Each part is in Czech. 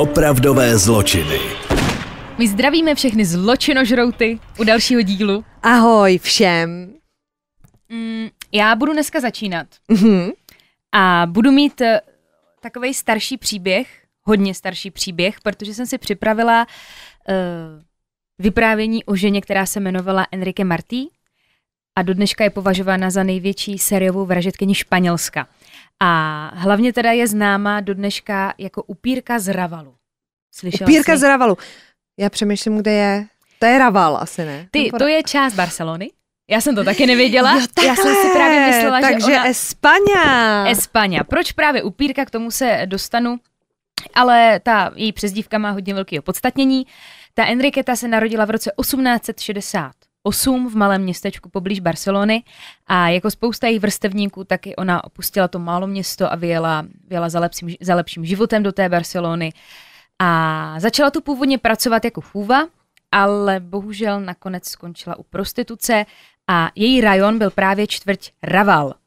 Opravdové zločiny. My zdravíme všechny zločinožrouty u dalšího dílu. Ahoj všem. Mm, já budu dneska začínat. Mm-hmm. A budu mít eh, takový starší příběh, hodně starší příběh, protože jsem si připravila uh, vyprávění o ženě, která se jmenovala Enrique Martí a do dneška je považována za největší sériovou vražetkyni Španělska. A hlavně teda je známá do dneška jako upírka z Ravalu. Slyšel upírka jsi? z Ravalu. Já přemýšlím, kde je. To je Raval asi, ne? Ty, to je část Barcelony. Já jsem to taky nevěděla. Jo, Já jsem si právě myslela, Takže že ona... Espaňa. Espaňa. Proč právě upírka, k tomu se dostanu. Ale ta její přezdívka má hodně velkého podstatnění. Ta Enriqueta se narodila v roce 1860 8 v malém městečku poblíž Barcelony a jako spousta jejich vrstevníků, tak i ona opustila to málo město a vyjela, vyjela za, lepším, za lepším životem do té Barcelony. A začala tu původně pracovat jako chůva, ale bohužel nakonec skončila u prostituce a její rajon byl právě čtvrť Raval –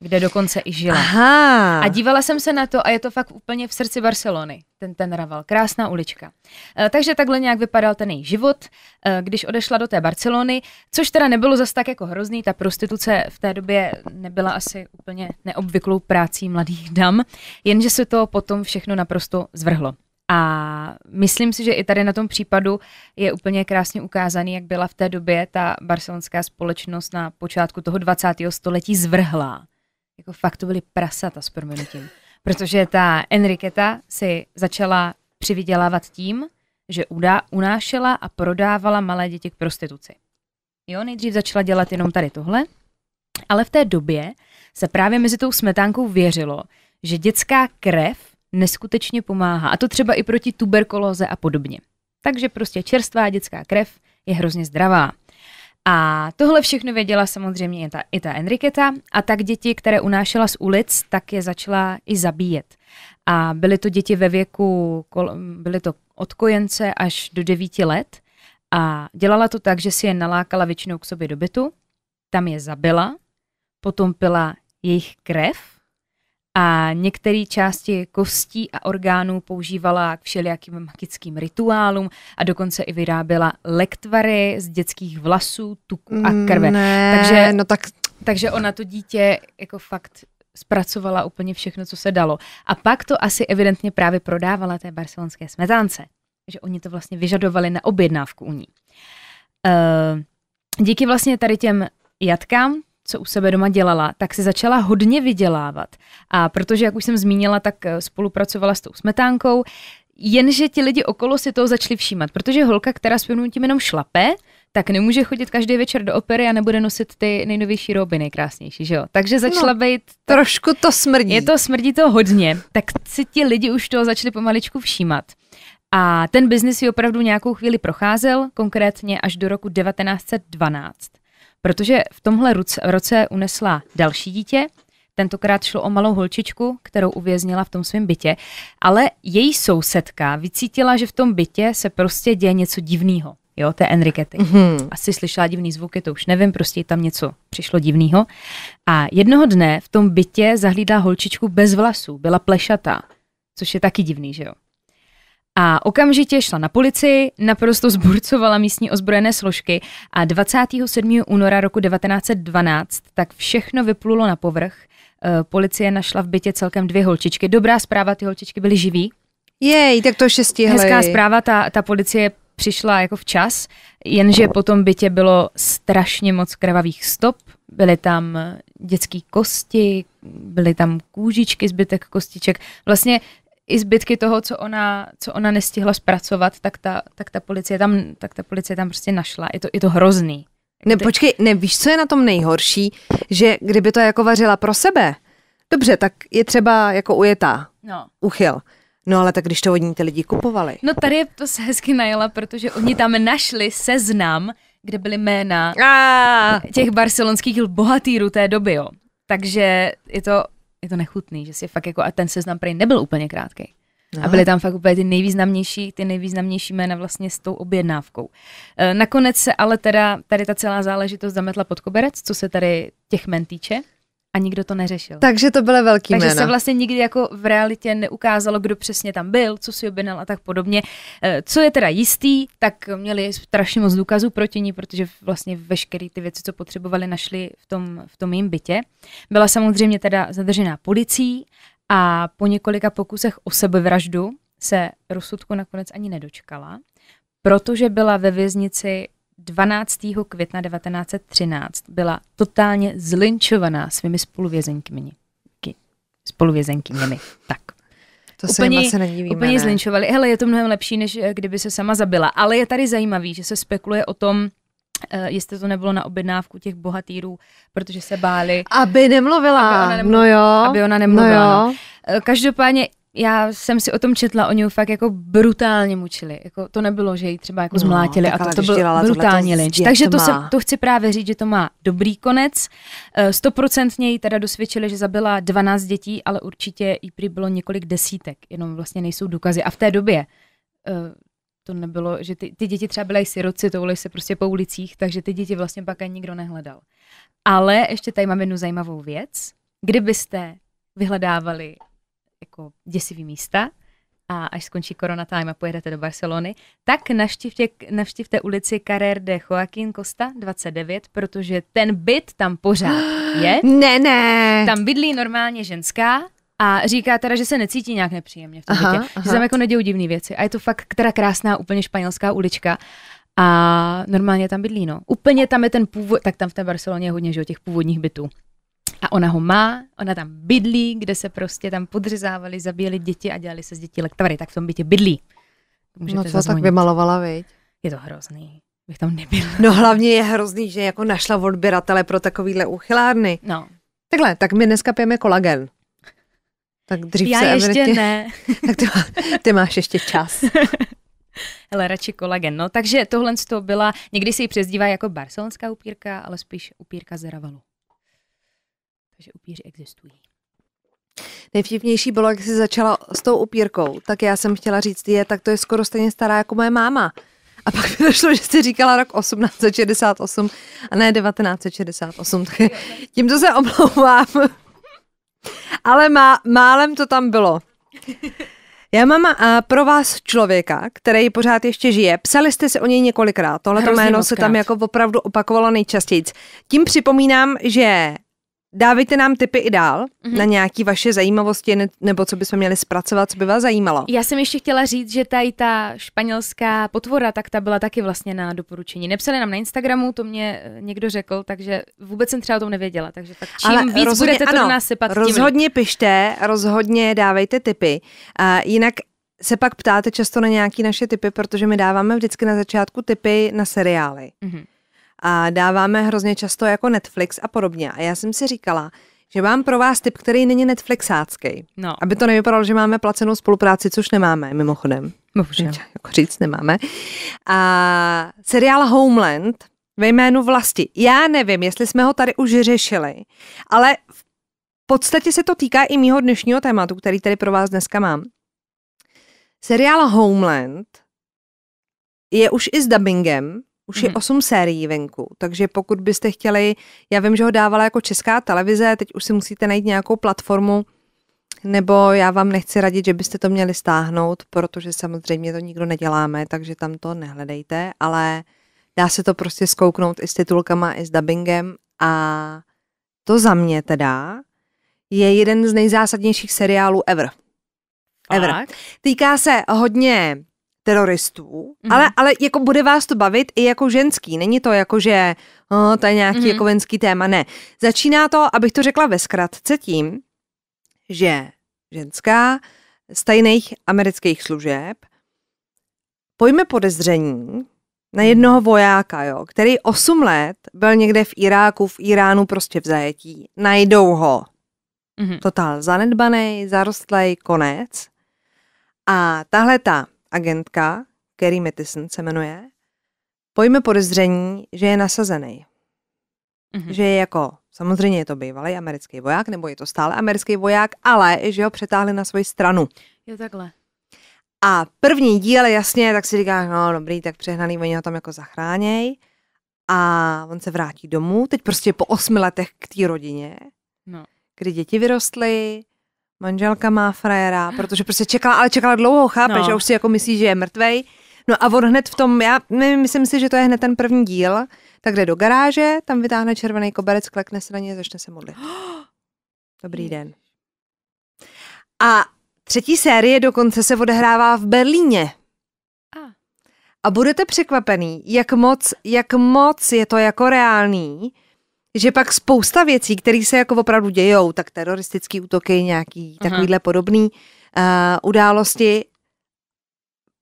kde dokonce i žila. Aha. A dívala jsem se na to a je to fakt úplně v srdci Barcelony, ten ten Raval, krásná ulička. E, takže takhle nějak vypadal ten její život, e, když odešla do té Barcelony, což teda nebylo zas tak jako hrozný, ta prostituce v té době nebyla asi úplně neobvyklou prácí mladých dam, jenže se to potom všechno naprosto zvrhlo. A myslím si, že i tady na tom případu je úplně krásně ukázaný, jak byla v té době ta barcelonská společnost na počátku toho 20. století zvrhlá jako fakt to byly prasata s proměnutím. Protože ta Enriqueta si začala přivydělávat tím, že udá, unášela a prodávala malé děti k prostituci. Jo, nejdřív začala dělat jenom tady tohle, ale v té době se právě mezi tou smetánkou věřilo, že dětská krev neskutečně pomáhá. A to třeba i proti tuberkulóze a podobně. Takže prostě čerstvá dětská krev je hrozně zdravá. A tohle všechno věděla samozřejmě i ta, i ta Enriketa a tak děti, které unášela z ulic, tak je začala i zabíjet. A byly to děti ve věku, byly to od kojence až do 9 let a dělala to tak, že si je nalákala většinou k sobě do bytu, tam je zabila, potom pila jejich krev, a některé části kostí a orgánů používala k všelijakým magickým rituálům a dokonce i vyráběla lektvary z dětských vlasů, tuku a mm, krve. Ne, takže, no tak... takže ona to dítě jako fakt zpracovala úplně všechno, co se dalo. A pak to asi evidentně právě prodávala té barcelonské smetánce, že oni to vlastně vyžadovali na objednávku u ní. Uh, díky vlastně tady těm jatkám co u sebe doma dělala, tak si začala hodně vydělávat. A protože, jak už jsem zmínila, tak eh, spolupracovala s tou smetánkou, jenže ti lidi okolo si toho začali všímat, protože holka, která s tím jenom šlape, tak nemůže chodit každý večer do opery a nebude nosit ty nejnovější roby, nejkrásnější, že jo? Takže no, začala no, být... Tak, trošku to smrdí. Je to, smrdí to hodně. Tak si ti lidi už toho začali pomaličku všímat. A ten biznis ji opravdu nějakou chvíli procházel, konkrétně až do roku 1912 protože v tomhle roce unesla další dítě, Tentokrát šlo o malou holčičku, kterou uvěznila v tom svém bytě, ale její sousedka vycítila, že v tom bytě se prostě děje něco divného. Jo, té Enrikety. Mm-hmm. Asi slyšela divný zvuky, to už nevím, prostě tam něco přišlo divného. A jednoho dne v tom bytě zahlídá holčičku bez vlasů, byla plešatá, což je taky divný, že jo? A okamžitě šla na policii, naprosto zburcovala místní ozbrojené složky a 27. února roku 1912 tak všechno vyplulo na povrch. Eh, policie našla v bytě celkem dvě holčičky. Dobrá zpráva, ty holčičky byly živý. Jej, tak to ještě stihli. Hezká zpráva, ta, ta policie přišla jako včas, jenže po tom bytě bylo strašně moc krvavých stop, byly tam dětské kosti, byly tam kůžičky, zbytek kostiček. Vlastně i zbytky toho, co ona, co ona nestihla zpracovat, tak ta, tak ta policie tam, tak ta policie tam prostě našla. Je to, je to hrozný. Ne, jako počkej, ne, víš, co je na tom nejhorší? Že kdyby to jako vařila pro sebe, dobře, tak je třeba jako ujetá, no. uchyl. No ale tak když to od ní ty lidi kupovali. No tady to se hezky najela, protože oni tam našli seznam, kde byly jména Aaaa. těch barcelonských bohatýrů té doby, jo. Takže je to je to nechutný, že si fakt jako, a ten seznam prej nebyl úplně krátký. A byly tam fakt úplně ty nejvýznamnější, ty nejvýznamnější jména vlastně s tou objednávkou. E, nakonec se ale teda tady ta celá záležitost zametla pod koberec, co se tady těch men týče a nikdo to neřešil. Takže to bylo velký Takže jména. se vlastně nikdy jako v realitě neukázalo, kdo přesně tam byl, co si objednal a tak podobně. Eh, co je teda jistý, tak měli strašně moc důkazů proti ní, protože vlastně veškeré ty věci, co potřebovali, našli v tom, v tom jejím bytě. Byla samozřejmě teda zadržená policií a po několika pokusech o sebevraždu se rozsudku nakonec ani nedočkala, protože byla ve věznici 12. května 1913 byla totálně zlinčovaná svými spoluvězenkymi. Spoluvězenkyněmi. Tak. To se úplně, se nedívíme, úplně ne? zlinčovali. Hele, je to mnohem lepší, než eh, kdyby se sama zabila. Ale je tady zajímavý, že se spekuluje o tom, Uh, jestli to nebylo na objednávku těch bohatýrů, protože se báli. Aby nemluvila. Aby ona nemluvila no jo. Aby ona no nemluvila. No jo. No. Eh, každopádně já jsem si o tom četla, oni ho fakt jako brutálně mučili. Jako, to nebylo, že ji třeba jako no, zmlátili a to, to byl brutální lynč. Takže to, se, to chci právě říct, že to má dobrý konec. Eh, stoprocentně ji teda dosvědčili, že zabila 12 dětí, ale určitě jí prý bylo několik desítek, jenom vlastně nejsou důkazy. A v té době eh, to nebylo, že ty, ty děti třeba byly sirotci, touli se prostě po ulicích, takže ty děti vlastně pak ani nikdo nehledal. Ale ještě tady mám jednu zajímavou věc. Kdybyste vyhledávali jako děsivý místa a až skončí korona Time a pojedete do Barcelony, tak navštivte, navštivte ulici Carrer de Joaquín Costa 29, protože ten byt tam pořád je. Ne, ne. Tam bydlí normálně ženská, a říká teda, že se necítí nějak nepříjemně v tom aha, bytě, aha. že tam jako nedějí divné věci. A je to fakt která krásná, úplně španělská ulička. A normálně tam bydlí, no. Úplně tam je ten původ, tak tam v té Barceloně je hodně že, těch původních bytů. A ona ho má, ona tam bydlí, kde se prostě tam podřezávali, zabíjeli děti a dělali se z dětí lektvary, tak v tom bytě bydlí. Můžete no co zazvonit. tak vymalovala, viď? Je to hrozný bych tam nebyl. No hlavně je hrozný, že jako našla odběratele pro takovýhle uchylárny. No. Takhle, tak my dneska pijeme kolagen. Tak dřív Já se ještě evidentně... ne. tak ty, má, ty máš ještě čas. Hele, radši kolagen. No, takže tohle toho byla, někdy si ji přezdívá jako barcelonská upírka, ale spíš upírka z Ravalu. Takže upíři existují. Nejvtipnější bylo, jak jsi začala s tou upírkou, tak já jsem chtěla říct, je, tak to je skoro stejně stará jako moje máma. A pak mi došlo, že jsi říkala rok 1868 a ne 1968, tak tímto se omlouvám. Ale má, málem to tam bylo. Já mám a eh, pro vás člověka, který pořád ještě žije. Psali jste se o něj několikrát. Tohle jméno se tam jako opravdu opakovalo nejčastěji. Tím připomínám, že Dávejte nám tipy i dál mm-hmm. na nějaké vaše zajímavosti nebo co bychom měli zpracovat, co by vás zajímalo. Já jsem ještě chtěla říct, že tady ta španělská potvora, tak ta byla taky vlastně na doporučení. Nepsali nám na Instagramu, to mě eh, někdo řekl, takže vůbec jsem třeba o tom nevěděla. Takže tak čím Ale víc rozhodně, budete ano, to nás sypat. Rozhodně tím... pište, rozhodně dávejte tipy. Uh, jinak se pak ptáte často na nějaké naše typy, protože my dáváme vždycky na začátku typy na seriály. Mm-hmm a dáváme hrozně často jako Netflix a podobně. A já jsem si říkala, že mám pro vás tip, který není Netflixácký. No. Aby to nevypadalo, že máme placenou spolupráci, což nemáme, mimochodem. Bohužel. Jako říct nemáme. A seriál Homeland ve jménu vlasti. Já nevím, jestli jsme ho tady už řešili, ale v podstatě se to týká i mýho dnešního tématu, který tady pro vás dneska mám. Seriál Homeland je už i s dubbingem, už je mhm. osm sérií venku, takže pokud byste chtěli, já vím, že ho dávala jako česká televize, teď už si musíte najít nějakou platformu, nebo já vám nechci radit, že byste to měli stáhnout, protože samozřejmě to nikdo neděláme, takže tam to nehledejte, ale dá se to prostě skouknout i s titulkama, i s dubbingem a to za mě teda je jeden z nejzásadnějších seriálů ever. Ever. Tak. Týká se hodně teroristů, mm-hmm. ale, ale jako bude vás to bavit i jako ženský. Není to jako, že oh, to je nějaký mm-hmm. jako venský téma, ne. Začíná to, abych to řekla ve zkratce tím, že ženská z tajných amerických služeb pojme podezření na mhm. jednoho vojáka, jo, který 8 let byl někde v Iráku, v Iránu prostě v zajetí. Najdou ho. Mm-hmm. Totál zanedbaný, zarostlej, konec. A tahle ta agentka, Kerry Mattison se jmenuje, pojme podezření, že je nasazený. Mm-hmm. Že je jako, samozřejmě je to bývalý americký voják, nebo je to stále americký voják, ale že ho přetáhli na svoji stranu. Jo, takhle. A první díl, jasně, tak si říká, no dobrý, tak přehnaný, oni ho tam jako zachráněj. A on se vrátí domů, teď prostě po osmi letech k té rodině, no. kdy děti vyrostly, manželka má frajera, protože prostě čekala, ale čekala dlouho, chápeš, no. a už si jako myslí, že je mrtvej. No a on hned v tom, já nevím, myslím si, že to je hned ten první díl, tak jde do garáže, tam vytáhne červený koberec, klekne se na něj a začne se modlit. Dobrý den. A třetí série dokonce se odehrává v Berlíně. A budete překvapený, jak moc, jak moc je to jako reálný, že pak spousta věcí, které se jako opravdu dějou, tak teroristické útoky, nějaký uh-huh. takovýhle podobný uh, události,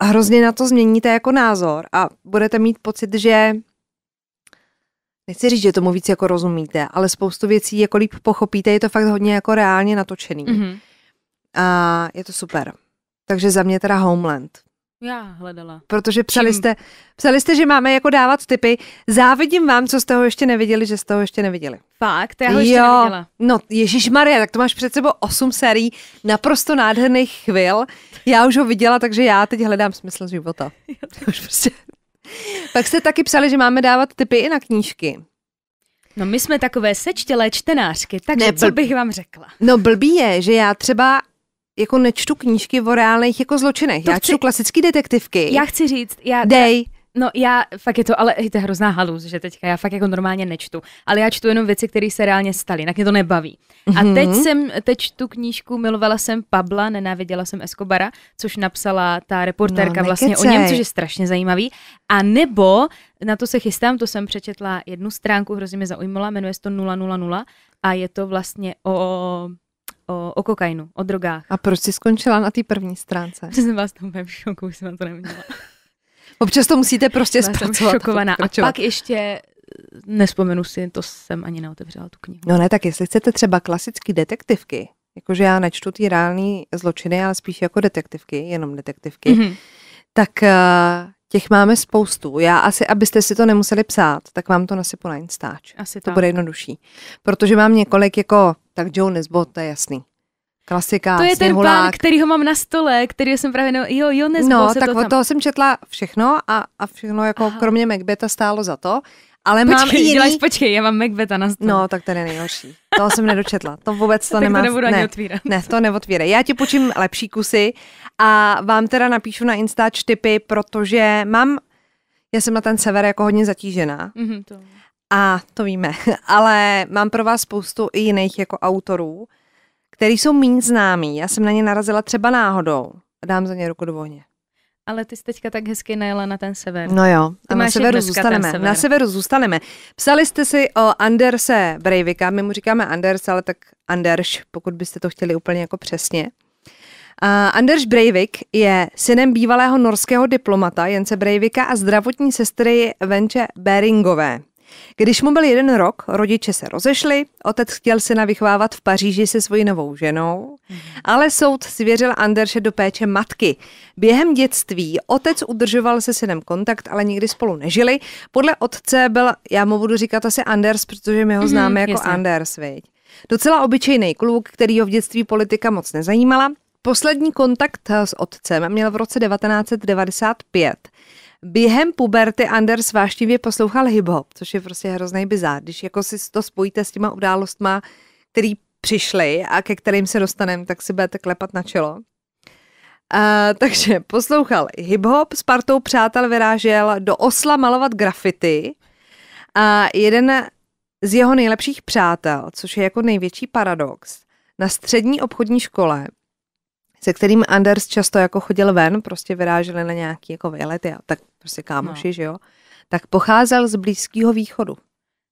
hrozně na to změníte jako názor a budete mít pocit, že nechci říct, že tomu víc jako rozumíte, ale spoustu věcí jako líp pochopíte, je to fakt hodně jako reálně natočený. Uh-huh. A je to super. Takže za mě teda Homeland. Já hledala. Protože psali jste, psali jste, že máme jako dávat typy. Závidím vám, co jste ho ještě neviděli, že jste ho ještě neviděli. Fakt, já ho ještě jo, neviděla. No, Ježíš Maria, tak to máš před sebou osm sérií naprosto nádherných chvil. Já už ho viděla, takže já teď hledám smysl života. už prostě. Pak jste taky psali, že máme dávat typy i na knížky. No my jsme takové sečtělé čtenářky, takže ne, blb... co bych vám řekla? No blbý je, že já třeba jako nečtu knížky o reálných jako zločinech. To já chci... čtu klasické detektivky. Já chci říct, já... Dej. No já, fakt je to, ale je to hrozná halus, že teďka já fakt jako normálně nečtu, ale já čtu jenom věci, které se reálně staly, jinak mě to nebaví. Mm-hmm. A mhm. teď jsem, teď tu knížku milovala jsem Pabla, nenáviděla jsem Escobara, což napsala ta reportérka no, vlastně o něm, což je strašně zajímavý. A nebo, na to se chystám, to jsem přečetla jednu stránku, hrozně mě zaujmula, jmenuje se to 000 a je to vlastně o o, o kokainu, o drogách. A proč jsi skončila na té první stránce? Protože jsem vás tam ve šoku, už jsem na to neměla. Občas to musíte prostě Já zpracovat. Jsem šokovaná. A pak ještě eh, nespomenu si, to jsem ani neotevřela tu knihu. No ne, tak jestli chcete třeba klasické detektivky, jakože já nečtu ty reální zločiny, ale spíš jako detektivky, jenom detektivky, mm-hmm. tak eh, těch máme spoustu. Já asi, abyste si to nemuseli psát, tak vám to nasypu na Instač. Asi to tak. bude jednodušší. Protože mám několik jako tak Joe Nesbo, to je jasný. Klasika, To je sněhulák. ten pán, který ho mám na stole, který jsem právě, no, jo, jo, Nesbo, No, tak to od toho jsem četla všechno a, a všechno jako Aha. kromě Macbeta stálo za to. Ale počkej, mám i jiný... děláš, počkej, já mám Macbeta na stole. No, tak to je nejhorší. To jsem nedočetla. To vůbec to tak To nebudu ani ne, otvírat. Ne, to neotvírej. Já ti počím lepší kusy a vám teda napíšu na Insta typy, protože mám já jsem na ten sever jako hodně zatížená. Mm-hmm, to. A to víme, ale mám pro vás spoustu i jiných jako autorů, který jsou méně známí. Já jsem na ně narazila třeba náhodou. Dám za ně ruku do vohně. Ale ty jsi teďka tak hezky najela na ten sever. No jo, a na severu zůstaneme. Sever. Na severu zůstaneme. Psali jste si o Anderse Breivika, my mu říkáme Anders, ale tak Anders, pokud byste to chtěli úplně jako přesně. Uh, Anders Breivik je synem bývalého norského diplomata Jence Breivika a zdravotní sestry Venče Beringové. Když mu byl jeden rok, rodiče se rozešli, otec chtěl syna vychovávat v Paříži se svojí novou ženou, mhm. ale soud svěřil Anderše do péče matky. Během dětství otec udržoval se synem kontakt, ale nikdy spolu nežili. Podle otce byl, já mu budu říkat asi Anders, protože my ho mhm, známe mm, jako jasně. Anders, viď? Docela obyčejný kluk, který ho v dětství politika moc nezajímala. Poslední kontakt s otcem měl v roce 1995, během puberty Anders vášnivě poslouchal hip-hop, což je prostě hrozný bizár. Když jako si to spojíte s těma událostma, který přišly a ke kterým se dostaneme, tak si budete klepat na čelo. Uh, takže poslouchal hip-hop, s partou přátel vyrážel do Osla malovat grafity a jeden z jeho nejlepších přátel, což je jako největší paradox, na střední obchodní škole se kterým Anders často jako chodil ven, prostě vyráželi na nějaký jako vylety a tak prostě kámoši, no. že jo, tak pocházel z Blízkého východu.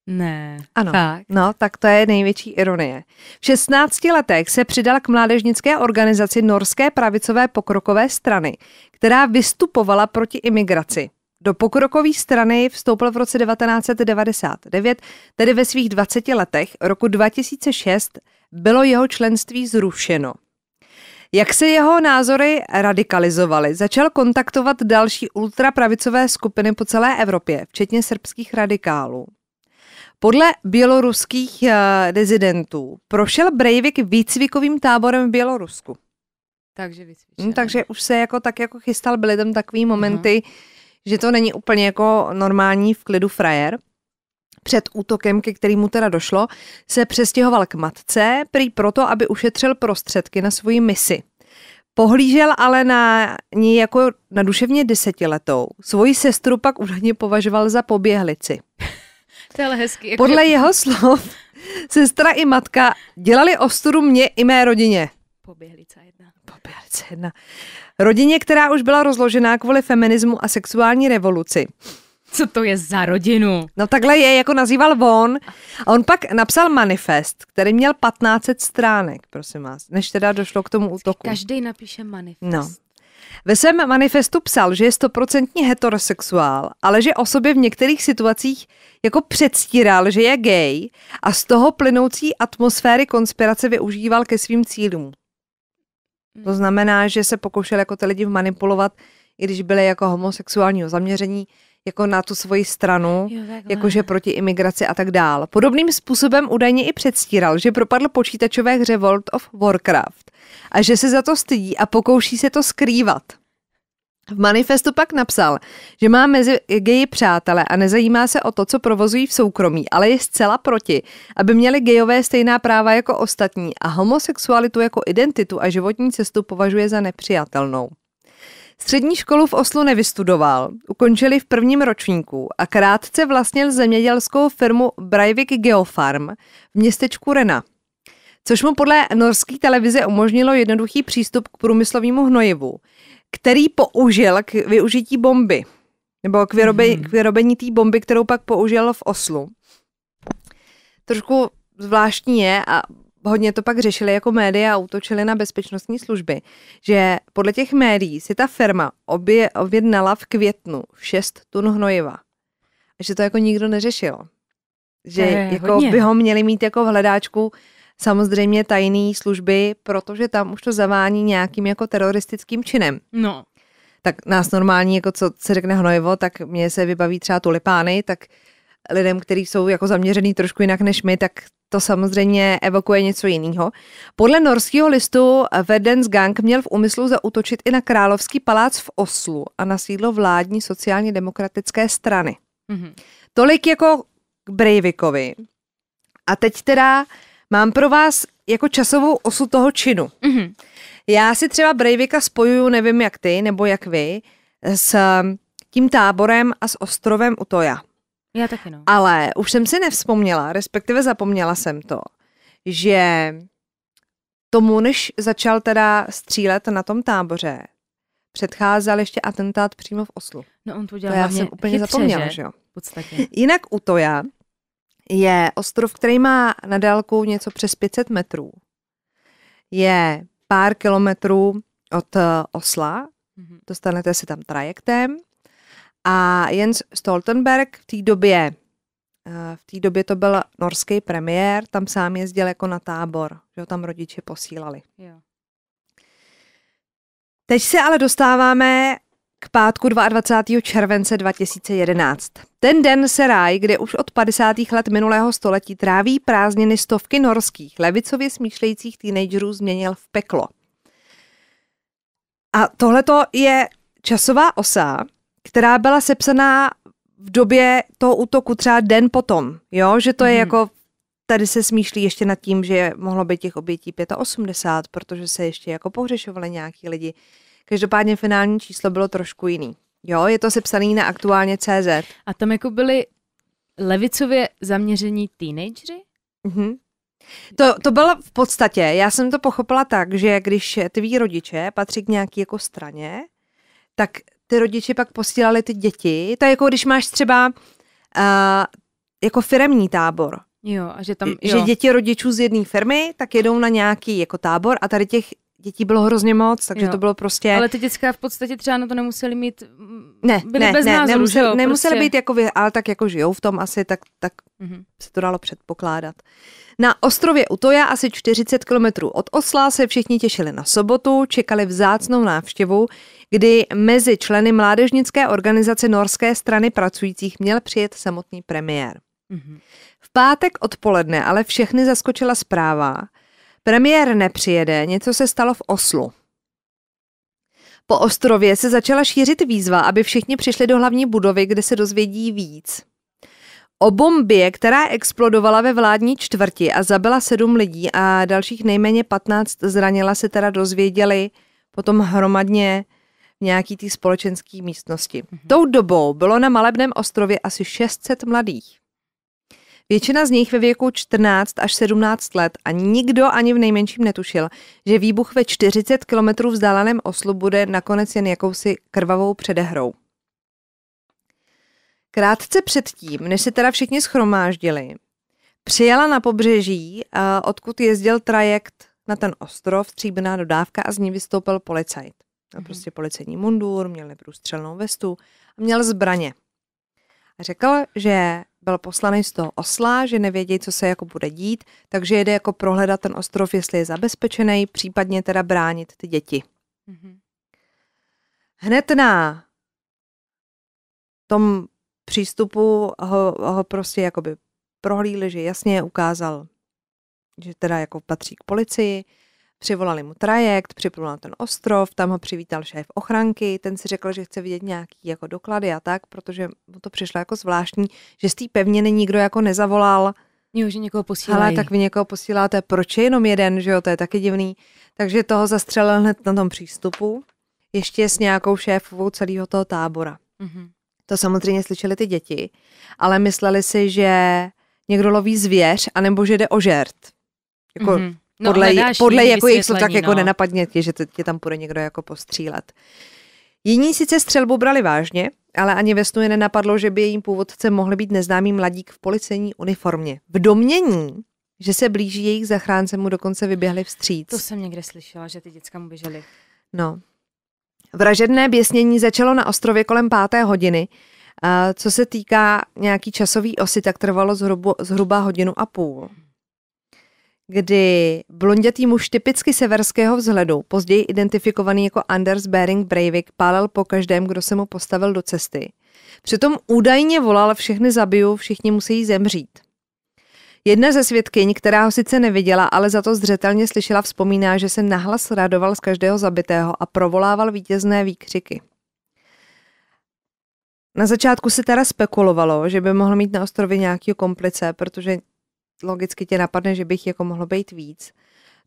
Ne, ano. Tak. No, tak to je největší ironie. V 16 letech se přidal k mládežnické organizaci Norské pravicové pokrokové strany, která vystupovala proti imigraci. Do pokrokové strany vstoupil v roce 1999, tedy ve svých 20 letech. Roku 2006 bylo jeho členství zrušeno. Jak se jeho názory radikalizovaly, začal kontaktovat další ultrapravicové skupiny po celé Evropě, včetně srbských radikálů. Podle běloruských uh, eh, dezidentů prošel Breivik výcvikovým táborem v Bělorusku. Takže no, Takže už se jako tak jako chystal, byly tam takové mhm. momenty, mm-hmm. že to není úplně jako normální v klidu frajer před útokem, ke kterému teda došlo, se přestěhoval k matce, prý proto, aby ušetřil prostředky na svoji misi. Pohlížel ale na ní jako na duševně desetiletou. Svoji sestru pak už hodně považoval za poběhlici. To je ale hezký. Jako Podle že... jeho slov sestra i matka dělali ostudu mě i mé rodině. Poběhlice jedna. Poběhlice jedna. Rodině, která už byla rozložená kvůli feminismu a sexuální revoluci co to je za rodinu? No takhle je, jako nazýval on. A on pak napsal manifest, který měl 1500 stránek, prosím vás, než teda došlo k tomu útoku. Každý napíše manifest. No. Ve svém manifestu psal, že je stoprocentně heterosexuál, ale že o sobě v některých situacích jako předstíral, že je gay a z toho plynoucí atmosféry konspirace využíval ke svým cílům. To mm. znamená, že se pokoušel jako ty lidi manipulovat, i když byli jako homosexuálního zaměření, jako na tu svoji stranu, jakože proti imigraci a tak dál. Podobným způsobem údajně i předstíral, že propadl počítačové hře World of Warcraft a že se za to stydí a pokouší se to skrývat. V manifestu pak napsal, že má mezi geji přátele a nezajímá se o to, co provozují v soukromí, ale je zcela proti, aby měli gejové stejná práva jako ostatní a homosexualitu jako identitu a životní cestu považuje za nepřijatelnou. Střední školu v Oslu nevystudoval, ukončili v prvním ročníku a krátce vlastnil zemědělskou firmu Breivik Geofarm v městečku Rena, což mu podle norské televize umožnilo jednoduchý přístup k průmyslovému hnojivu, který použil k využití bomby, nebo k, vyrobe, mm-hmm. k vyrobení té bomby, kterou pak použil v Oslu. Trošku zvláštní je a hodně to pak řešili jako média a útočili na bezpečnostní služby, že podle těch médií si ta firma obě, objednala v květnu 6 tun hnojiva. A že to jako nikdo neřešil. Že je, jako hodně. by ho měli mít jako v hledáčku samozřejmě tajné služby, protože tam už to zavání nějakým jako teroristickým činem. No. Tak nás normální, jako co se řekne hnojivo, tak mě se vybaví třeba tulipány, tak lidem, kteří jsou jako zaměřený trošku jinak než my, tak to samozřejmě evokuje něco jiného. Podle norského listu Verdensgang měl v úmyslu zautočit i na Královský palác v Oslu a na sídlo vládní sociálně demokratické strany. Mm-hmm. Tolik jako k Breivikovi. A teď teda mám pro vás jako časovou osu toho činu. Mm-hmm. Já si třeba Breivika spojuju, nevím jak ty, nebo jak vy, s tím táborem a s ostrovem Utoja. Já taky no. Ale už jsem si nevzpomněla, respektive zapomněla jsem to, že tomu, než začal teda střílet na tom táboře, předcházel ještě atentát přímo v Oslu. No on to dělal to já jsem úplně chytře, zapomněla, že, jo. Jinak u Toja je ostrov, který má na délku něco přes 500 metrů. Je pár kilometrů od eh, Osla, mhm. dostanete se tam trajektem a Jens Stoltenberg v té době, eh, v té době to byl norský premiér, tam sám jezdil jako na tábor, že ho tam rodiče posílali. Jo. Teď se ale dostáváme k pátku 22. července 2011. Ten den se ráj, kde už od 50. let minulého století tráví prázdniny stovky norských, levicově smýšlejících teenagerů změnil v peklo. A tohleto je časová osa, která byla sepsaná v době toho útoku třeba den potom, jo, že to je mm. jako tady se smýšlí ještě nad tím, že mohlo být těch obětí 85, protože se ještě jako pohřešovali nějaký lidi. Každopádně finální číslo bylo trošku jiný. Jo, je to sepsaný na aktuálně CZ. A tam jako byly levicově zaměření teenagery? Mm-hmm. To, to bylo v podstatě, já jsem to pochopila tak, že když tví rodiče patří k nějaký jako straně, tak ty rodiče pak posílali ty děti. To je jako když máš třeba uh, jako firemní tábor. Jo, a že tam, jo. Že děti rodičů z jedné firmy tak jedou na nějaký jako tábor a tady těch dětí bylo hrozně moc, takže jo. to bylo prostě... Ale ty děcka v podstatě třeba na to nemuseli mít... Mm, ne, byly ne, bez ne, názoru, nemuseli, jo, prostě. nemuseli prostě. být jako, vy, ale tak jako žijou v tom asi, tak, tak mm-hmm. se to dalo předpokládat. Na ostrově Utoja asi 40 kilometrů od Osla se všichni těšili na sobotu, čekali vzácnou návštěvu, kdy mezi členy mládežnické organizace Norské strany pracujících měl přijet samotný premiér. Mm-hmm. V pátek odpoledne ale všechny zaskočila zpráva, Premiér nepřijede, něco se stalo v Oslu. Po ostrově se začala šířit výzva, aby všichni přišli do hlavní budovy, kde se dozvědí víc. O bombě, která explodovala ve vládní čtvrti a zabila sedm lidí a dalších nejméně patnáct zranila, se teda dozvěděli potom hromadně v nějaký té společenské místnosti. Mm-hmm. Tou dobou bylo na malebném ostrově asi 600 mladých. Většina z nich ve věku 14 až 17 let a nikdo ani v nejmenším netušil, že výbuch ve 40 km vzdáleném Oslu bude nakonec jen jakousi krvavou předehrou. Krátce předtím, než se teda všichni schromáždili, přijela na pobřeží, odkud jezdil trajekt na ten ostrov, stříbrná dodávka a z ní vystoupil policajt. Měl mhm. prostě policejní mundur, měl neprůstřelnou vestu a měl zbraně. A řekl, že byl poslaný z toho osla, že nevědějí, co se jako bude dít, takže jede jako prohledat ten ostrov, jestli je zabezpečený, případně teda bránit ty děti. Mm-hmm. Hned na tom přístupu ho, ho prostě jakoby prohlídli, že jasně ukázal, že teda jako patří k policii, Přivolali mu trajekt, připlul na ten ostrov, tam ho přivítal šéf ochranky, ten si řekl, že chce vidět nějaký jako doklady a tak, protože mu to přišlo jako zvláštní, že z té pevniny nikdo jako nezavolal. Jo, že někoho posílají. Ale tak vy někoho posíláte, proč je jenom jeden, že jo, to je taky divný. Takže toho zastřelil hned na tom přístupu, ještě s nějakou šéfovou celého toho tábora. Mm-hmm. To samozřejmě slyšeli ty děti, ale mysleli si, že někdo loví zvěř, anebo že jde o žert. Jako, mm-hmm. No, podle, podle jako jich slov, tak jako no. jako nenapadně že tě tam půjde někdo jako postřílet. Jiní sice střelbu brali vážně, ale ani ve snu je nenapadlo, že by jejím původce mohl být neznámý mladík v policejní uniformě. V domění, že se blíží jejich zachránce, mu dokonce vyběhli vstříc. To jsem někde slyšela, že ty děcka mu běželi. No. Vražedné běsnění začalo na ostrově kolem páté hodiny. co se týká nějaký časový osy, tak trvalo zhruba, zhruba hodinu a půl kdy blondětý muž typicky severského vzhledu, později identifikovaný jako Anders Bering Breivik, pálel po každém, kdo se mu postavil do cesty. Přitom údajně volal všechny zabiju, všichni musí zemřít. Jedna ze svědkyň, která ho sice neviděla, ale za to zřetelně slyšela, vzpomíná, že se nahlas radoval z každého zabitého a provolával vítězné výkřiky. Na začátku se teda spekulovalo, že by mohl mít na ostrově nějaký komplice, protože logicky tě napadne, že bych jako mohlo být víc.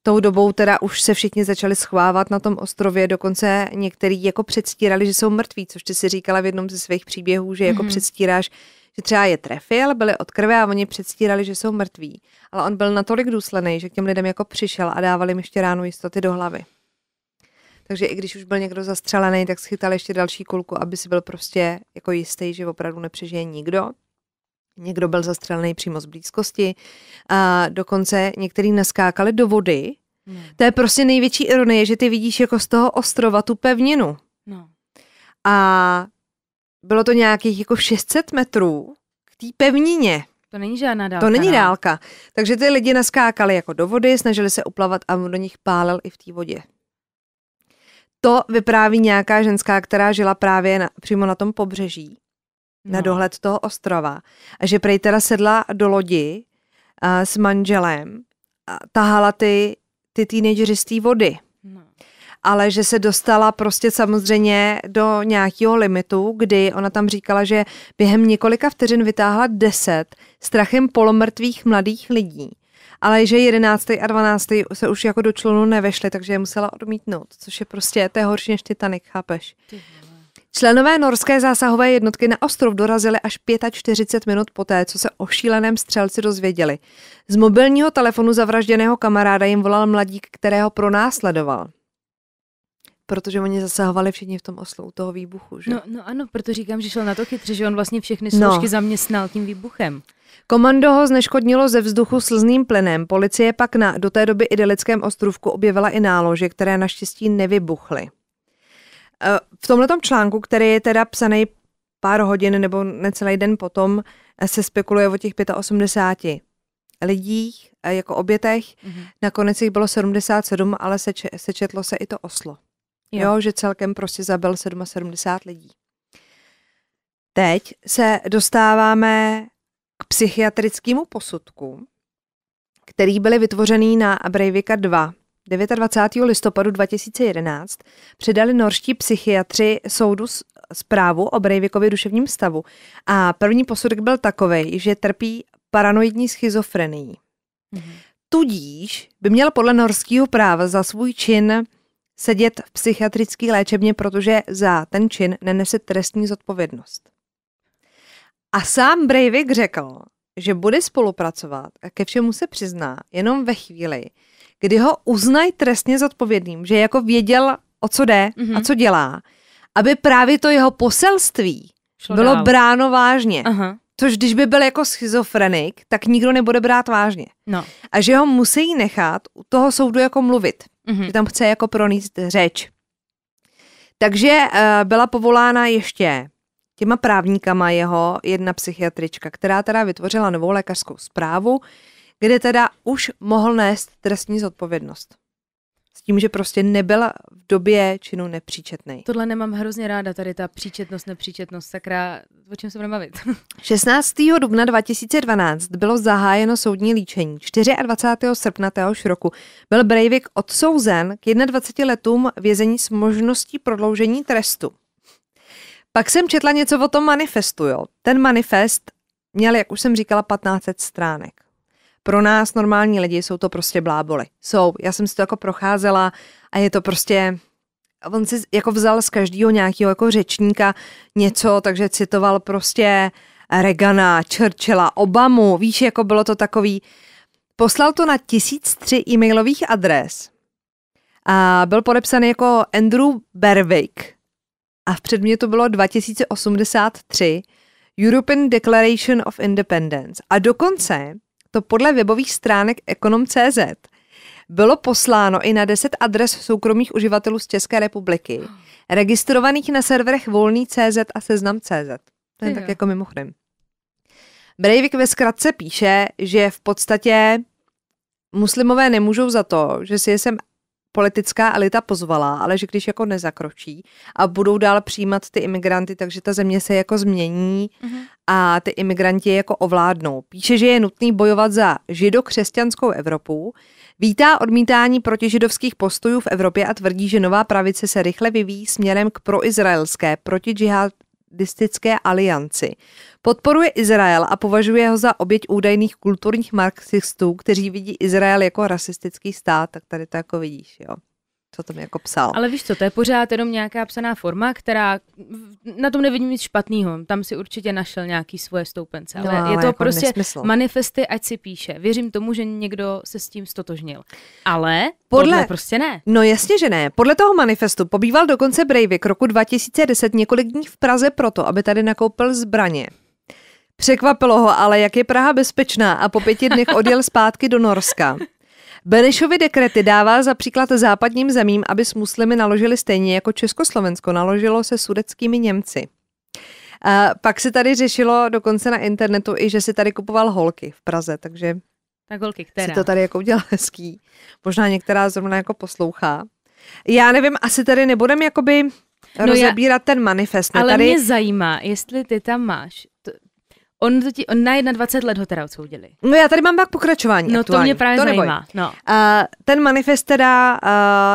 Tou dobou teda už se všichni začali schovávat na tom ostrově, dokonce některý jako předstírali, že jsou mrtví, což ty si říkala v jednom ze svých příběhů, že jako mm-hmm. předstíráš, že třeba je trefil, byly od krve a oni předstírali, že jsou mrtví. Ale on byl natolik důsledný, že k těm lidem jako přišel a dával jim ještě ráno jistoty do hlavy. Takže i když už byl někdo zastřelený, tak schytal ještě další kulku, aby si byl prostě jako jistý, že opravdu nepřežije nikdo. Někdo byl zastřelený přímo z blízkosti. A dokonce některý naskákali do vody. No. To je prostě největší ironie, že ty vidíš jako z toho ostrova tu pevninu. No. A bylo to nějakých jako 600 metrů k té pevnině. To není žádná dálka. To není no. dálka. Ne? Takže ty lidi naskákali jako do vody, snažili se uplavat a do nich pálel i v té vodě. To vypráví nějaká ženská, která žila právě na, přímo na tom pobřeží na no. dohled toho ostrova. A že prej teda sedla do lodi a, s manželem a tahala ty, ty teenagery z té vody. No. Ale že se dostala prostě samozřejmě do nějakého limitu, kdy ona tam říkala, že během několika vteřin vytáhla deset strachem polomrtvých mladých lidí. Ale že 11. a 12. se už jako do člunu nevešly, takže je musela odmítnout, což je prostě, to je horší než Titanic, chápeš? Ty. Členové norské zásahové jednotky na ostrov dorazili až 45 minut poté, co se o šíleném střelci dozvěděli. Z mobilního telefonu zavražděného kamaráda jim volal mladík, kterého pronásledoval. Protože oni zasahovali všichni v tom oslu u toho výbuchu, že? No, no ano, proto říkám, že šel na to chytře, že on vlastně všechny no. složky no. zaměstnal tím výbuchem. Komando ho zneškodnilo ze vzduchu slzným plynem. Policie pak na do té doby idylickém ostrovku objevila i nálože, které naštěstí nevybuchly. Eh, v tomhle článku, který je teda psaný pár hodin nebo necelý den potom, eh, se spekuluje o těch 85 lidích eh, jako obětech. Mm-hmm. Nakonec jich bylo 77, ale sečetlo se i to oslo. Jo. jo, že celkem prostě zabil 77 lidí. Teď se dostáváme k psychiatrickému posudku, který byly vytvořený na Breivika 2 29. listopadu 2011 předali norští psychiatři soudu zprávu o Breivikově duševním stavu a první posudek byl takový, že trpí paranoidní schizofrenii. Mm-hmm. Tudíž by měl podle norského práva za svůj čin sedět v psychiatrické léčebně, protože za ten čin nenese trestní zodpovědnost. A sám Breivik řekl, že bude spolupracovat a ke všemu se přizná jenom ve chvíli, kdy ho uznají trestně zodpovědným, že jako věděl, o co jde mm-hmm. a mhm. co dělá, aby právě to jeho poselství Šlo bylo dál. bráno vážně. Aha. Což když by byl jako schizofrenik, tak nikdo nebude brát vážně. No. A že ho musí nechat u toho soudu jako mluvit. Mm-hmm. Že tam chce jako pronést řeč. Takže uh, byla povolána ještě těma právníkama jeho jedna psychiatrička, která teda vytvořila novou lékařskou zprávu, kde teda už mohl nést trestní zodpovědnost. S tím, že prostě nebyla v době činu nepříčetný. Tohle nemám hrozně ráda, tady ta příčetnost, nepříčetnost, sakra, o čem se budeme bavit? 16. dubna 2012 bylo zahájeno soudní líčení. 24. srpna téhož roku byl Breivik odsouzen k 21 letům vězení s možností prodloužení trestu. Pak jsem četla něco o tom manifestu, jo. Ten manifest měl, jak už jsem říkala, 1500 stránek. Pro nás normální lidi jsou to prostě bláboli. Jsou. Já jsem si to jako procházela a je to prostě on si jako vzal z každého nějakého jako řečníka něco, takže citoval prostě Regana, Churchilla, Obamu, víš, jako bylo to takový. Poslal to na 1003 e-mailových adres a byl podepsaný jako Andrew Berwick a v předmětu bylo 2083 European Declaration of Independence. A dokonce to podle webových stránek ekonom.cz bylo posláno i na 10 adres soukromých uživatelů z České republiky, registrovaných na serverech volný.cz a seznam.cz. To je tak jako mimochodem. Breivik ve zkratce píše, že v podstatě muslimové nemůžou za to, že si je sem politická elita pozvala, ale že když jako nezakročí a budou dál přijímat ty imigranty, takže ta země se jako změní mm-hmm. a ty imigranti jako ovládnou. Píše, že je nutný bojovat za židokřesťanskou Evropu, Vítá odmítání protižidovských postojů v Evropě a tvrdí, že nová pravice se rychle vyvíjí směrem k proizraelské, proti separatistické alianci. Podporuje Izrael a považuje ho za oběť údajných kulturních marxistů, kteří vidí Izrael jako rasistický stát, tak tady to jako vidíš, jo co tam jako psal. Ale víš co, to je pořád jenom nějaká psaná forma, která na tom nevidím nic špatného. Tam si určitě našel nějaký svoje stoupence, ale, no, ale je to jako prostě nesmysl. manifesty, ať si píše. Věřím tomu, že někdo se s tím stotožnil. Ale podle, podle prostě ne. No jasně, že ne. Podle toho manifestu pobýval dokonce Breivik roku 2010 několik dní v Praze proto, aby tady nakoupil zbraně. Překvapilo ho ale, jak je Praha bezpečná a po pěti dnech odjel zpátky do Norska. Benešovi dekrety dává za příklad západním zemím, aby s muslimy naložili stejně jako Československo naložilo se sudeckými Němci. A pak se tady řešilo dokonce na internetu i, že si tady kupoval holky v Praze, takže tak holky, která? si to tady jako udělal hezký. Možná některá zrovna jako poslouchá. Já nevím, asi tady nebudem jakoby no rozebírat já, ten manifest. Ale tady... mě zajímá, jestli ty tam máš, to, On, to ti, on na 21 let ho teda odsoudili. No já tady mám pak pokračování No aktuální. to mě právě to neboj. zajímá. No. Uh, ten manifest teda uh,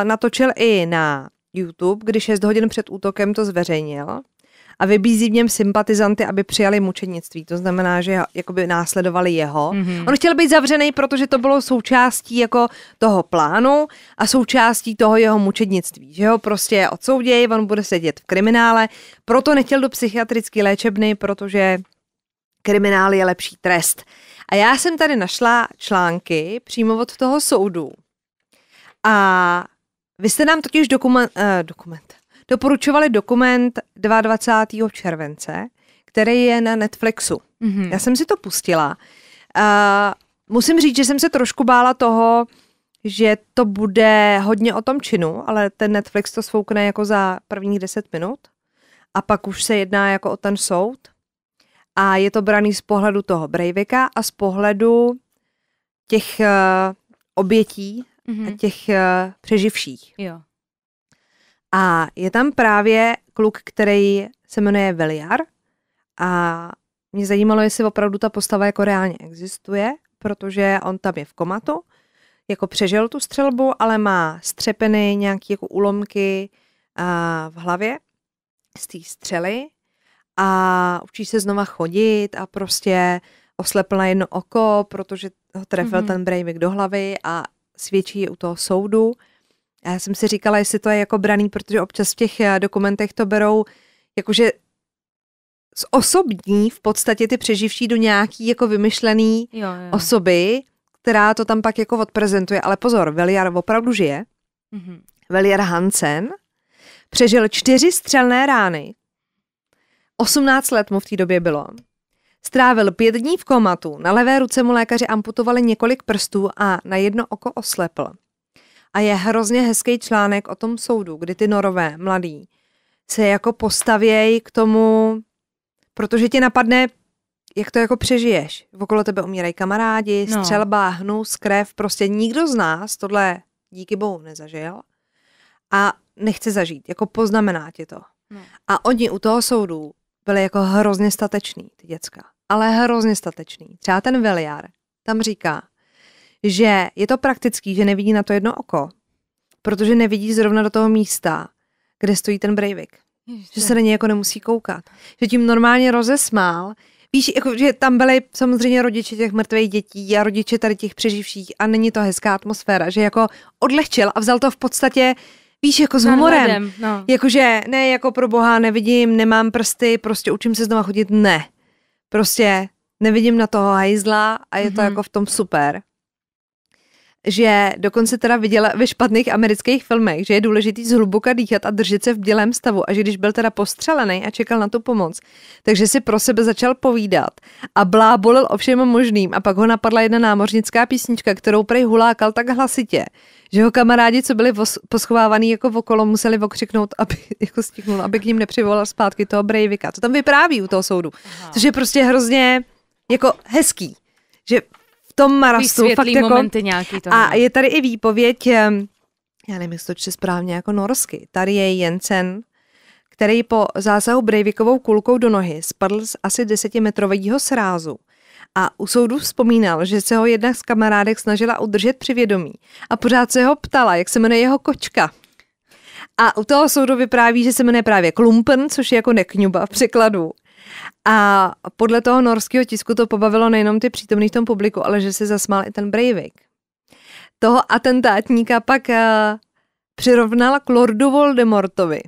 natočil i na YouTube, když 6 hodin před útokem to zveřejnil a vybízí v něm sympatizanty, aby přijali mučednictví. To znamená, že jakoby následovali jeho. Mm-hmm. On chtěl být zavřený, protože to bylo součástí jako toho plánu a součástí toho jeho mučednictví. Že ho prostě odsoudějí, on bude sedět v kriminále, proto nechtěl do psychiatrické léčebny, protože kriminál je lepší trest. A já jsem tady našla články přímo od toho soudu. A vy jste nám totiž dokument, eh, dokument doporučovali dokument 22. července, který je na Netflixu. Mm-hmm. Já jsem si to pustila. Eh, musím říct, že jsem se trošku bála toho, že to bude hodně o tom činu, ale ten Netflix to svoukne jako za prvních 10 minut a pak už se jedná jako o ten soud a je to braný z pohledu toho Breivika a z pohledu těch uh, obětí mm-hmm. a mhm. těch uh, přeživších. Jo. A je tam právě kluk, který se jmenuje Veliar a mě zajímalo, jestli opravdu ta postava jako reálně existuje, protože on tam je v komatu, jako přežil tu střelbu, ale má střepeny, nějaké jako úlomky eh, v hlavě z té střely a učí se znova chodit a prostě oslepl na jedno oko, protože ho trefil mm-hmm. ten Breivik do hlavy a svědčí u toho soudu. A já jsem si říkala, jestli to je jako braný, protože občas v těch eh, dokumentech to berou jakože z osobní v podstatě ty přeživší do nějaký jako vymyšlený jo, jo. osoby, která to tam pak jako odprezentuje. Ale pozor, Veliar opravdu žije. Mm-hmm. Veliar Hansen přežil čtyři střelné rány, 18 let mu v té době bylo. Strávil pět dní v komatu, na levé ruce mu lékaři amputovali několik prstů a na jedno oko oslepl. A je hrozně hezký článek o tom soudu, kdy ty norové, mladí, se jako postavějí k tomu, protože tě napadne, jak to jako přežiješ. Okolo tebe umírají kamarádi, no. střelba, hnus, krev, prostě nikdo z nás tohle díky bohu nezažil a nechce zažít, jako poznamená tě to. No. A oni u toho soudu byly jako hrozně statečný, ty děcka. Ale hrozně statečný. Třeba ten Veliar tam říká, že je to praktický, že nevidí na to jedno oko, protože nevidí zrovna do toho místa, kde stojí ten Breivik. Že se na něj jako nemusí koukat. Že tím normálně rozesmál. Víš, jako, že tam byly samozřejmě rodiče těch mrtvých dětí a rodiče tady těch přeživších a není to hezká atmosféra, že jako odlehčil a vzal to v podstatě Víš, jako s humorem. no. Jakože ne, jako pro boha, nevidím, nemám prsty, prostě učím se znova chodit, ne. Prostě nevidím na toho hajzla a je mm-hmm. to mhm. jako v tom super že dokonce teda viděla ve špatných amerických filmech, že je důležitý zhluboka dýchat a držet se v bělém stavu a že když byl teda postřelený a čekal na tu pomoc, takže si pro sebe začal povídat a blábolil o všem možným a pak ho napadla jedna námořnická písnička, kterou prej hulákal tak hlasitě, že ho kamarádi, co byli vos- poschovávaný jako okolo, museli okřiknout, aby jako stihnul, aby k ním nepřivolal zpátky toho Brejvika. To tam vypráví u toho soudu, Aha. což je prostě hrozně jako hezký, že tom marastu. Fakt momenty jako, momenty nějaký to. A je tady i výpověď, já nevím, jestli to čte správně, jako norsky. Tady je Jensen, který po zásahu Breivikovou kulkou do nohy spadl z asi desetimetrového srázu a u soudu vzpomínal, že se ho jedna z kamarádek snažila udržet při vědomí a pořád se ho ptala, jak se jmenuje jeho kočka. A u toho soudu vypráví, že se jmenuje právě Klumpen, což je jako nekňuba v překladu. A podle toho norského tisku to pobavilo nejenom ty přítomný v tom publiku, ale že se zasmál i ten Breivik. Toho atentátníka pak uh, přirovnala k Lordu Voldemortovi.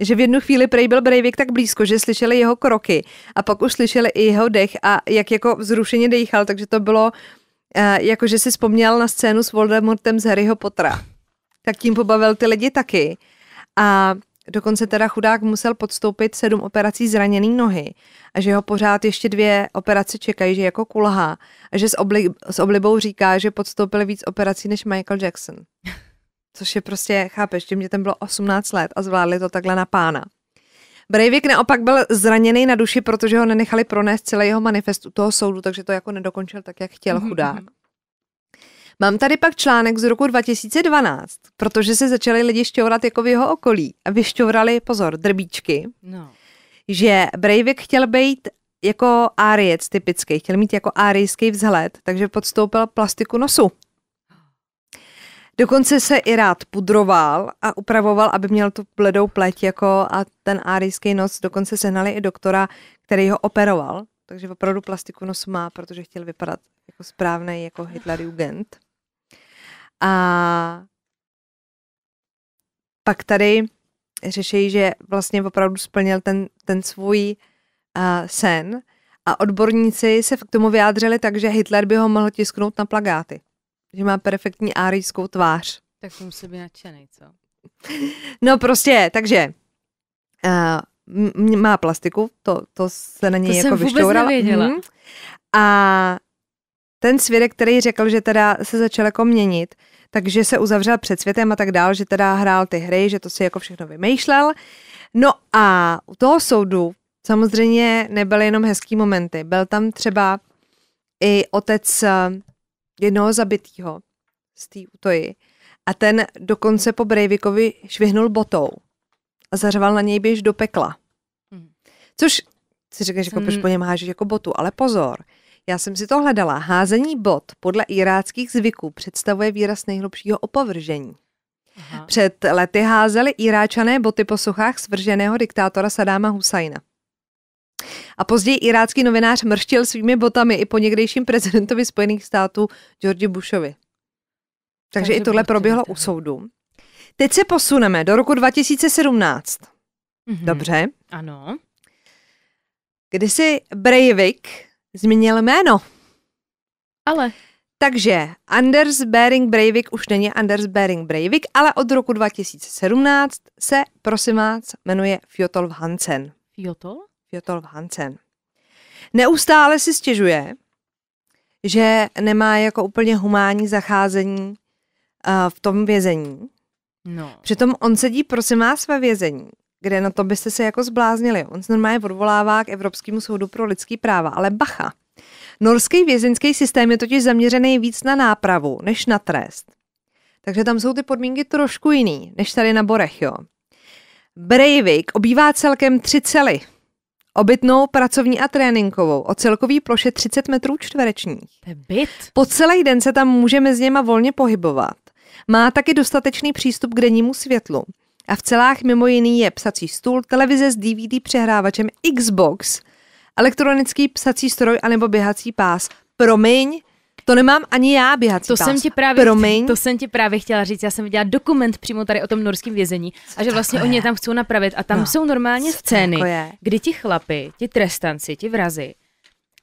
Že v jednu chvíli prej byl Breivik tak blízko, že slyšeli jeho kroky a pak už slyšeli i jeho dech a jak jako vzrušeně dechal, takže to bylo uh, jako, že si vzpomněl na scénu s Voldemortem z Harryho Pottera. Tak tím pobavil ty lidi taky. A Dokonce teda chudák musel podstoupit sedm operací zraněný nohy a že ho pořád ještě dvě operace čekají, že jako kulhá a že s, obli- s oblibou říká, že podstoupil víc operací než Michael Jackson. Což je prostě, chápeš, že mě tam bylo 18 let a zvládli to takhle na pána. Breivik naopak byl zraněný na duši, protože ho nenechali pronést celý jeho manifest u toho soudu, takže to jako nedokončil tak, jak chtěl mhm, chudák. Mm-hmm. Mám tady pak článek z roku 2012, protože se začali lidi šťourat jako v jeho okolí a vyšťourali, pozor, drbíčky, no. že Breivik chtěl být jako áriec typický, chtěl mít jako árijský vzhled, takže podstoupil plastiku nosu. Dokonce se i rád pudroval a upravoval, aby měl tu bledou pleť jako a ten árijský nos. Dokonce sehnali i doktora, který ho operoval takže opravdu plastiku nos má, protože chtěl vypadat jako správný jako Hitlerjugend. A pak tady řeší, že vlastně opravdu splnil ten, ten svůj uh, sen a odborníci se k tomu vyjádřili tak, že Hitler by ho mohl tisknout na plagáty. Že má perfektní árijskou tvář. Tak to musí být nadšený, co? No prostě, takže uh, m- má plastiku, to, to se na něj to jako vyšťourala. Hmm. A ten svědek, který řekl, že teda se začal jako měnit, takže se uzavřel před světem a tak dál, že teda hrál ty hry, že to si jako všechno vymýšlel. No a u toho soudu samozřejmě nebyly jenom hezký momenty. Byl tam třeba i otec eh, jednoho zabitého z té útoji a ten dokonce po Breivikovi švihnul botou a zařval na něj běž do pekla. Hmm. Což si říkáš, jako proč hmm. po něm hážeš jako botu, ale pozor, já jsem si to hledala. Házení bot podle iráckých zvyků představuje výraz nejhlubšího opovržení. Aha. Před lety házeli Iráčané boty po suchách svrženého diktátora Sadáma Husajna. A později irácký novinář mrštil svými botami i po někdejším prezidentovi Spojených států George Bushovi. Takže, Takže i tohle prostě proběhlo u soudu. Teď se posuneme do roku 2017. Mm-hmm. Dobře? Ano. Kdy si Breivik změnil jméno. Ale. Takže Anders Bering Breivik už není Anders Bering Breivik, ale od roku 2017 se, prosím vás, jmenuje Fjotolv Hansen. Fjotol? Fjotolv Hansen. Neustále si stěžuje, že nemá jako úplně humánní zacházení uh, v tom vězení. No. Přitom on sedí, prosím vás, ve vězení, kde na to byste se jako zbláznili. On se normálně odvolává k Evropskému soudu pro lidský práva, ale bacha. Norský vězeňský systém je totiž zaměřený víc na nápravu, než na trest. Takže tam jsou ty podmínky trošku jiný, než tady na Borech, jo. Breivik obývá celkem tři cely. Obytnou, pracovní a tréninkovou, o celkový ploše 30 metrů čtverečních. To je byt. Po celý den se tam můžeme s něma volně pohybovat. Má taky dostatečný přístup k dennímu světlu. A v celách mimo jiný je psací stůl, televize s DVD přehrávačem, Xbox, elektronický psací stroj anebo běhací pás. Promiň, to nemám ani já běhací to pás. Jsem ti právě, Promiň. To jsem ti právě chtěla říct. Já jsem viděla dokument přímo tady o tom norském vězení a že vlastně oni je. tam chcou napravit. A tam no, jsou normálně scény, jako kdy ti chlapy, ti trestanci, ti vrazy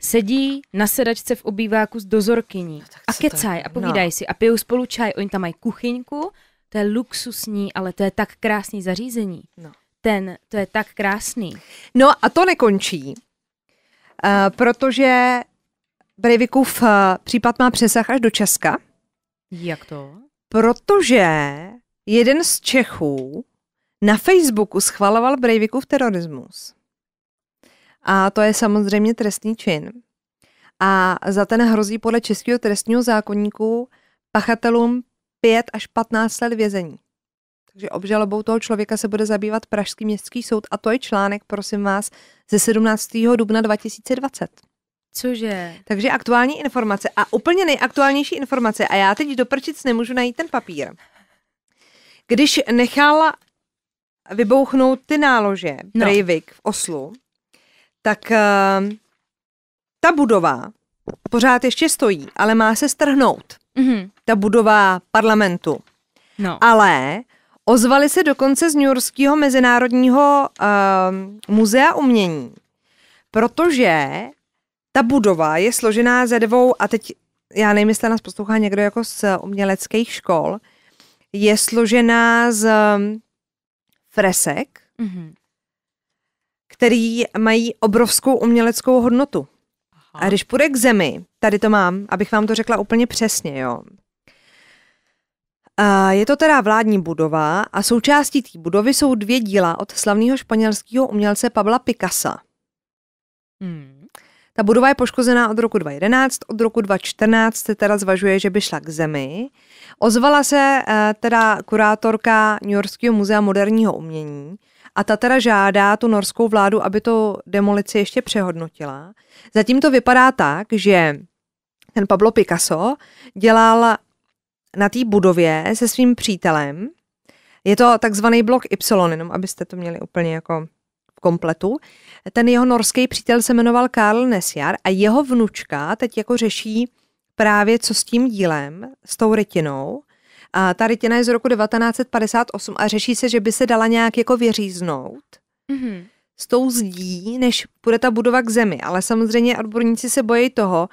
sedí na sedačce v obýváku s dozorkyní no, a kecaj a no. povídají no. si a pijou spolu čaj. Oni tam mají kuchyňku, to je luxusní, ale to je tak krásný zařízení. No. Ten, to je tak krásný. No a to nekončí, uh, protože Breivikův uh, případ má přesah až do Česka. Jak to? Protože jeden z Čechů na Facebooku schvaloval Breivikův terorismus a to je samozřejmě trestný čin. A za ten hrozí podle Českého trestního zákonníku pachatelům 5 až 15 let vězení. Takže obžalobou toho člověka se bude zabývat Pražský městský soud a to je článek, prosím vás, ze 17. dubna 2020. Cože? Takže aktuální informace a úplně nejaktuálnější informace a já teď do prčic nemůžu najít ten papír. Když nechala vybouchnout ty nálože no. Breivik v Oslu, tak uh, ta budova pořád ještě stojí, ale má se strhnout. Mm-hmm. Ta budova parlamentu. No. Ale ozvali se dokonce z New Yorkského mezinárodního uh, muzea umění, protože ta budova je složená ze dvou, a teď já nevím, jestli nás poslouchá někdo jako z uměleckých škol, je složená z um, fresek, mm-hmm který mají obrovskou uměleckou hodnotu. Aha. A když půjde k zemi, tady to mám, abych vám to řekla úplně přesně, jo. A je to teda vládní budova a součástí té budovy jsou dvě díla od slavného španělského umělce Pabla Picasa. Hmm. Ta budova je poškozená od roku 2011, od roku 2014 se teda zvažuje, že by šla k zemi. Ozvala se eh, teda kurátorka New Yorkského muzea moderního umění, a ta teda žádá tu norskou vládu, aby to demolici ještě přehodnotila. Zatím to vypadá tak, že ten Pablo Picasso dělal na té budově se svým přítelem. Je to takzvaný blok Y, jenom abyste to měli úplně jako v kompletu. Ten jeho norský přítel se jmenoval Karl Nesjar a jeho vnučka teď jako řeší právě co s tím dílem, s tou retinou. A ta rytina je z roku 1958 a řeší se, že by se dala nějak jako vyříznout. Mm-hmm. S tou zdí, než půjde ta budova k zemi. Ale samozřejmě odborníci se bojí toho,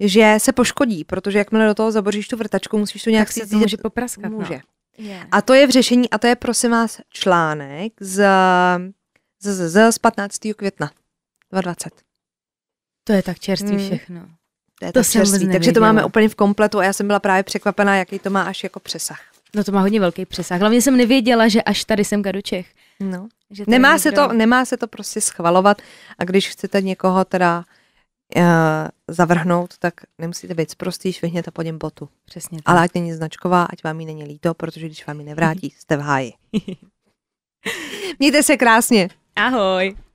že se poškodí, protože jakmile do toho zaboříš tu vrtačku, musíš to nějak si, se to může popraskat. No. Může. No. Yeah. A to je v řešení, a to je prosím vás článek z, z, z, z 15. května 2020. To je tak čerstvý mm. všechno. To je to, to čerství. Takže to máme úplně v kompletu a já jsem byla právě překvapená, jaký to má až jako přesah. No to má hodně velký přesah. Hlavně jsem nevěděla, že až tady jsem do Čech. No. Že nemá, někdo... se to, nemá se to prostě schvalovat a když chcete někoho teda eh, zavrhnout, tak nemusíte být prostý, švihněte po něm botu. Přesně tak. Ale ať není značková, ať vám ji není líto, protože když vám ji nevrátí, jste v háji. Mějte se krásně. Ahoj.